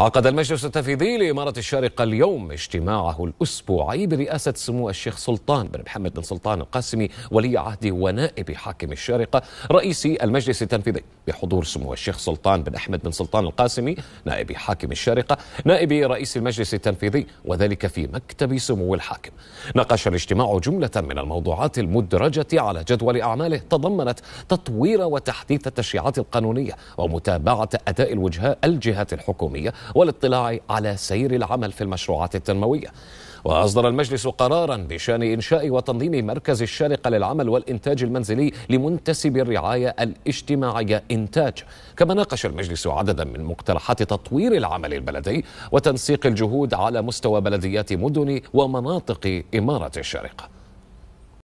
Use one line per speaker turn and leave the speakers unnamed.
عقد المجلس التنفيذي لإمارة الشارقة اليوم اجتماعه الأسبوعي برئاسة سمو الشيخ سلطان بن محمد بن سلطان القاسمي ولي عهد ونائب حاكم الشارقة رئيس المجلس التنفيذي بحضور سمو الشيخ سلطان بن أحمد بن سلطان القاسمي نائب حاكم الشارقة نائب رئيس المجلس التنفيذي وذلك في مكتب سمو الحاكم ناقش الاجتماع جملة من الموضوعات المدرجة على جدول أعماله تضمنت تطوير وتحديث التشريعات القانونية ومتابعة أداء الوجهات الجهات الحكومية والاطلاع على سير العمل في المشروعات التنموية وأصدر المجلس قرارا بشأن إنشاء وتنظيم مركز الشارقة للعمل والإنتاج المنزلي لمنتسبي الرعاية الاجتماعية إنتاج كما ناقش المجلس عددا من مقترحات تطوير العمل البلدي وتنسيق الجهود على مستوى بلديات مدن ومناطق إمارة الشارقة